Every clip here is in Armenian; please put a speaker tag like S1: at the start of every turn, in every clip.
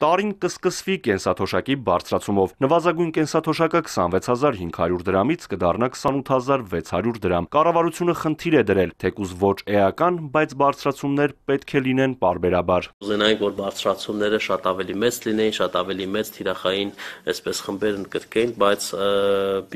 S1: տարին կսկսվի կենսաթոշակի բարձրացումով։ Նվազագույն կենսաթոշակը 26500 դրամից կդառնա 28600 դրամ։ Կառավարությունը խնդիր է դրել, թեկուզ ոչ էական, բայց բարձրացումներ պետք է լինեն parberabar։
S2: Ուզենայինք, որ բարձրացումները շատ ավելի մեծ լինեին, շատ ավելի մեծ թիրախային այսպես խմբեր ընդգրկեն, բայց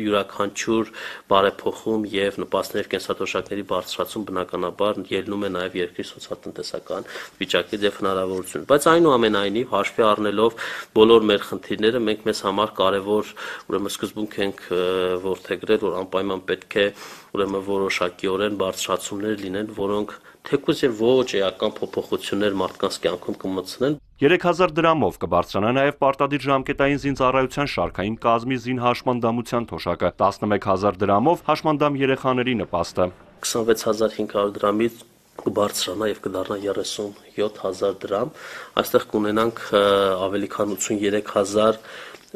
S2: յուրաքանչյուր բարեփոխում եւ նպաստներ կենսաթոշակների բարձրացում բնականաբար ելնում է նաեւ երկրի սոցիալ-տնտեսական վիճակի դեպ հնարավորություն։ Բայց այնուամենայնիվ հաշվի ներառնելով բոլոր մեր խնդիրները, մենք մեզ համար կարևոր ուրեմն սկզբունք ենք որթեգրել, որ անպայման պետք է ուրեմն որոշակիորեն բարձրացումներ լինեն,
S1: որոնք թեկուզ եւ ոչ էական փոփոխություններ մարդկանց կյանքում կմտցնեն 3000 դրամով կբարձրանա նաև պարտադիր ժամկետային զինծառայության շարքային կազմի զինհաշմանդամության թոշակը 11000 դրամով հաշմանդամ երեխաների նպաստը
S2: 26500 դրամից կբարձրանա եւ կդառնա 37000 դրամ։ Այստեղ կունենանք ավելի քան 83000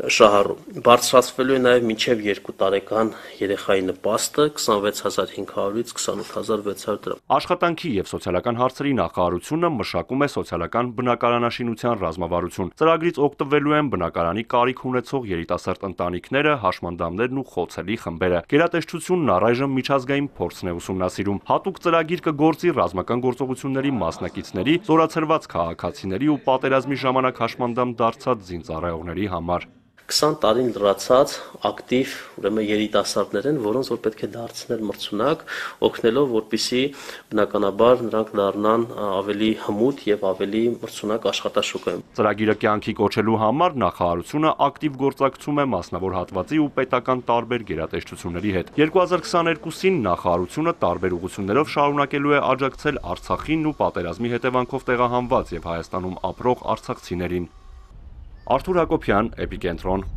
S2: շահառու։ Բարձրացվելու է նաև մինչև 2 տարեկան երեխայի նպաստը 26500-ից 28600 դրամ։
S1: Աշխատանքի եւ սոցիալական հարցերի նախարարությունը մշակում է սոցիալական բնակարանաշինության ռազմավարություն։ Ծրագրից օգտվելու են բնակարանի կարիք ունեցող երիտասարդ ընտանիքները, հաշմանդամներն ու խոցելի խմբերը։ Գերատեսչությունն առայժմ միջազգային փորձն է ուսումնասիրում։ Հատուկ ծրագիր կգործի ռազմական գործողությունների մասնակիցների, զորացրված քաղաքացիների ու պատերազմի ժամանակ հաշմանդամ դարձած զինծառայողների համար։ 20 տարին լրացած ակտիվ
S2: ուրեմն երիտասարդներ են, որոնց որ պետք է դարձնել մրցունակ, օգնելով որպիսի
S1: բնականաբար նրանք դառնան ավելի հմուտ եւ ավելի մրցունակ աշխատաշուկայում։ Ծրագիրը կյանքի կոչելու համար նախարարությունը ակտիվ գործակցում է մասնավոր հատվածի ու պետական տարբեր գերատեսչությունների հետ։ 2022-ին նախարարությունը տարբեր ուղություններով շարունակելու է աջակցել Արցախին ու պատերազմի հետևանքով տեղահանված եւ Հայաստանում ապրող արցախցիներին։ Արթուր Հակոբյան, Էպիկենտրոն